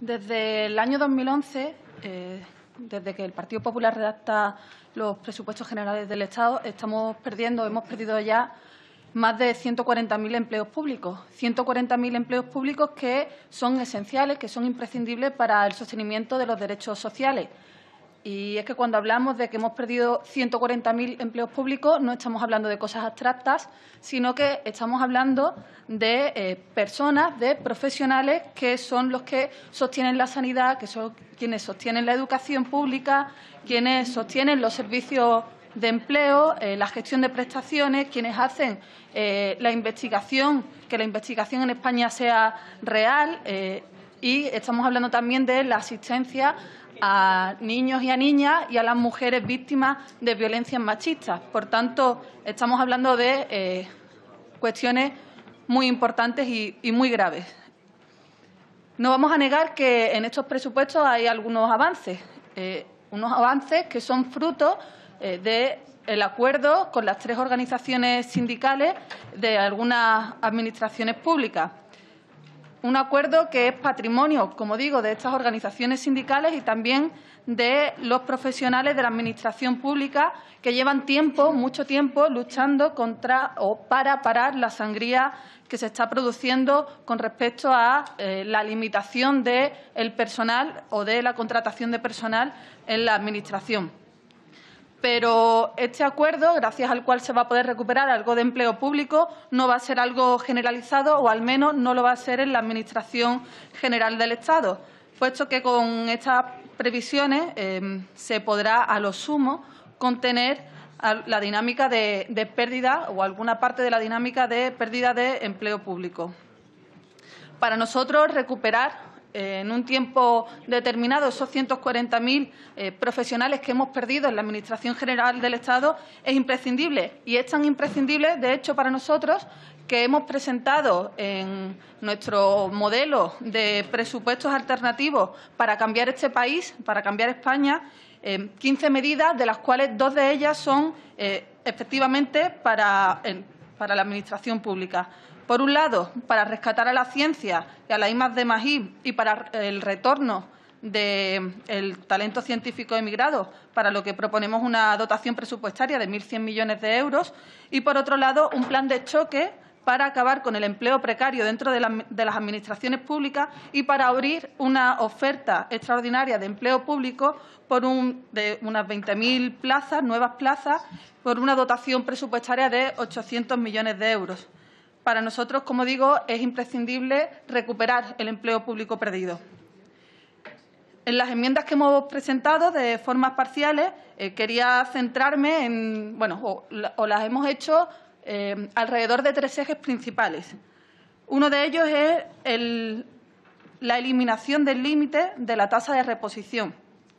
Desde el año 2011, eh, desde que el Partido Popular redacta los presupuestos generales del Estado, estamos perdiendo, hemos perdido ya más de 140.000 empleos públicos. 140.000 empleos públicos que son esenciales, que son imprescindibles para el sostenimiento de los derechos sociales. Y es que cuando hablamos de que hemos perdido 140.000 empleos públicos, no estamos hablando de cosas abstractas, sino que estamos hablando de eh, personas, de profesionales que son los que sostienen la sanidad, que son quienes sostienen la educación pública, quienes sostienen los servicios de empleo, eh, la gestión de prestaciones, quienes hacen eh, la investigación, que la investigación en España sea real y estamos hablando también de la asistencia a niños y a niñas y a las mujeres víctimas de violencias machistas. Por tanto, estamos hablando de eh, cuestiones muy importantes y, muy graves. No vamos a negar que en estos presupuestos hay algunos avances, eh, unos avances que son fruto eh, del acuerdo con las tres organizaciones sindicales de algunas administraciones públicas un acuerdo que es patrimonio, como digo, de estas organizaciones sindicales y también de los profesionales de la Administración pública que llevan tiempo, mucho tiempo, luchando contra o para parar la sangría que se está produciendo con respecto a eh, la limitación del personal o de la contratación de personal en la Administración pero este acuerdo, gracias al cual se va a poder recuperar algo de empleo público, no va a ser algo generalizado o al menos no lo va a ser en la Administración General del Estado, puesto que con estas previsiones em, se podrá a lo sumo contener la dinámica de, de pérdida o alguna parte de la dinámica de pérdida de empleo público. Para nosotros, recuperar eh, en un tiempo determinado esos 140.000 eh, profesionales que hemos perdido en la Administración General del Estado es imprescindible y es tan imprescindible, de hecho, para nosotros que hemos presentado en nuestro modelo de presupuestos alternativos para cambiar este país, para cambiar España, 15 eh, medidas, de las cuales dos de ellas son efectivamente para para la Administración Pública. Por un lado, para rescatar a la ciencia y a la IMAX de Magí y para el retorno del talento científico emigrado, para lo que proponemos una dotación presupuestaria de 1.100 millones de euros. Y, por otro lado, un plan de choque para acabar con el empleo precario dentro de, las administraciones públicas y para abrir una oferta extraordinaria de empleo público por de unas 20.000 plazas, nuevas plazas, por una dotación presupuestaria de 800 millones de euros. Para nosotros, como digo, es imprescindible recuperar el empleo público perdido. En las enmiendas que hemos presentado de formas parciales, eh, quería centrarme en, bueno, o las hemos hecho eh, alrededor de tres ejes principales. Uno de ellos es la eliminación del límite de la tasa de reposición.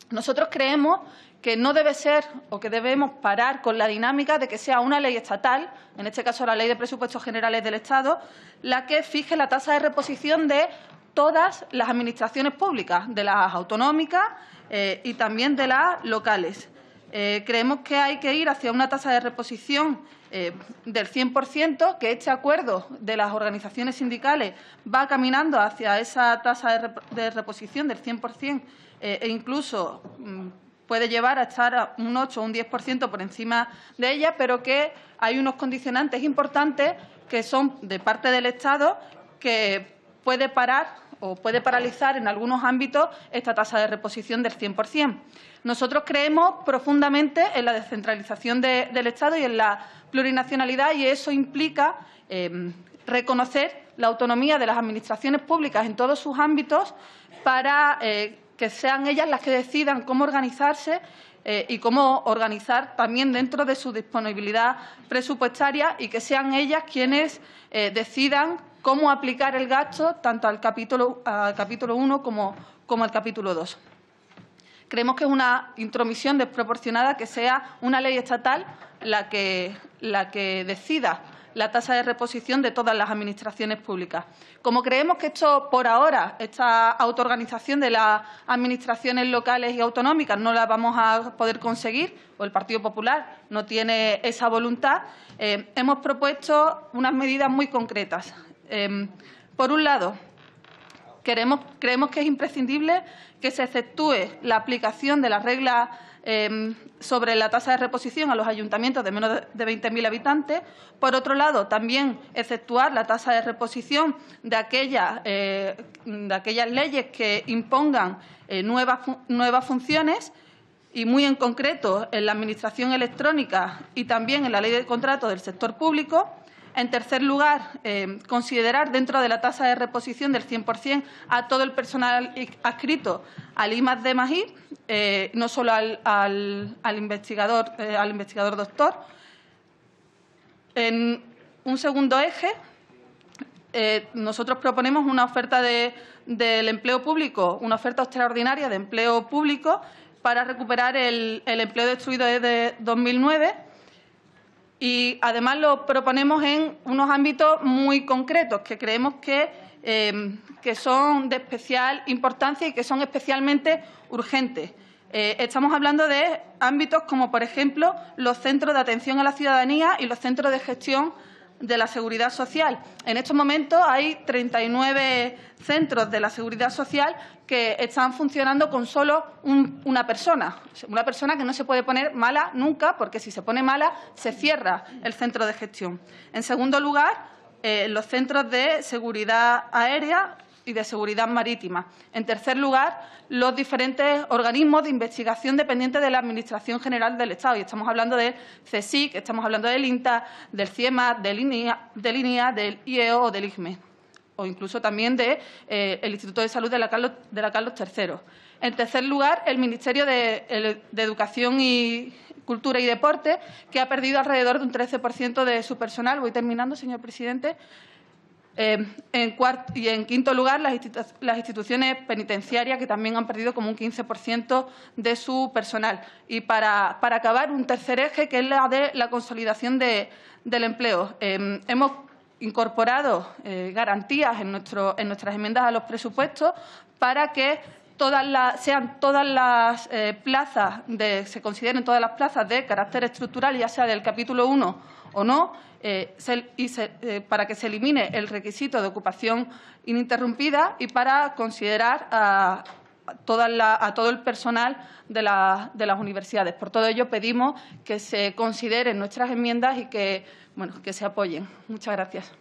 Nosotros creemos que no debe ser o que debemos parar con la dinámica de que sea una ley estatal, en este caso la Ley de Presupuestos Generales del Estado, la que fije la tasa de reposición de todas las administraciones públicas, de las autonómicas eh, y también de las locales. Eh, creemos que hay que ir hacia una tasa de reposición eh, del 100%, que este acuerdo de las organizaciones sindicales va caminando hacia esa tasa de, reposición del 100% eh, e incluso mm, puede llevar a estar un 8 o un 10% por encima de ella, pero que hay unos condicionantes importantes que son de parte del Estado que puede parar o puede paralizar en algunos ámbitos esta tasa de reposición del 100%. Nosotros creemos profundamente en la descentralización del Estado y en la plurinacionalidad y eso implica eh, reconocer la autonomía de las administraciones públicas en todos sus ámbitos para eh, que sean ellas las que decidan cómo organizarse eh, y cómo organizar también dentro de su disponibilidad presupuestaria y que sean ellas quienes decidan cómo aplicar el gasto tanto al capítulo, 1 como, al capítulo 2. Creemos que es una intromisión desproporcionada que sea una ley estatal la que, decida la tasa de reposición de todas las administraciones públicas. Como creemos que esto, por ahora, esta autoorganización de las administraciones locales y autonómicas no la vamos a poder conseguir, o el Partido Popular no tiene esa voluntad, eh, hemos propuesto unas medidas muy concretas. Em, por un lado, creemos que es imprescindible que se efectúe la aplicación de las reglas em, sobre la tasa de reposición a los ayuntamientos de menos de 20.000 habitantes. Por otro lado, también exceptuar la tasa de reposición de eh, aquellas, leyes que impongan eh, nuevas, nuevas funciones y muy en concreto en la Administración electrónica y también en la Ley de Contratos del Sector Público. En tercer lugar, eh, considerar dentro de la tasa de reposición del 100% a todo el personal adscrito al IMAD de Magí, no solo al, investigador, eh, al investigador doctor. En un segundo eje, eh, nosotros proponemos una oferta del empleo público, una oferta extraordinaria de empleo público para recuperar el, el empleo destruido desde 2009 y además lo proponemos en unos ámbitos muy concretos que creemos que, eh, son de especial importancia y que son especialmente urgentes. Eh, estamos hablando de ámbitos como, por ejemplo, los centros de atención a la ciudadanía y los centros de gestión de la Seguridad Social. En estos momentos hay 39 centros de la Seguridad Social que están funcionando con solo una persona, una persona que no se puede poner mala nunca, porque si se pone mala se cierra el centro de gestión. En segundo lugar, eh, los centros de seguridad aérea y de seguridad marítima. En tercer lugar, los diferentes organismos de investigación dependientes de la Administración General del Estado. Y estamos hablando del CSIC, estamos hablando del INTA, del CIEMA, del INIA, del, IEO e o del IGME o incluso también del de, eh, Instituto de Salud de la, Carlos, III. En tercer lugar, el Ministerio de, de, Educación y Cultura y Deporte, que ha perdido alrededor de un 13% de su personal. Voy terminando, señor presidente. Eh, en y en quinto lugar, las, instituciones penitenciarias, que también han perdido como un 15% de su personal. Y para, acabar, un tercer eje, que es la de la consolidación del empleo. Em, hemos incorporado eh, garantías en, en nuestras enmiendas a los presupuestos para que sean todas las eh, plazas, de, se consideren todas las plazas de carácter estructural, ya sea del capítulo 1 o no, eh, eh, para que se elimine el requisito de ocupación ininterrumpida y para considerar a, todo el personal de, de, las universidades. Por todo ello, pedimos que se consideren nuestras enmiendas y que, bueno, que se apoyen. Muchas gracias.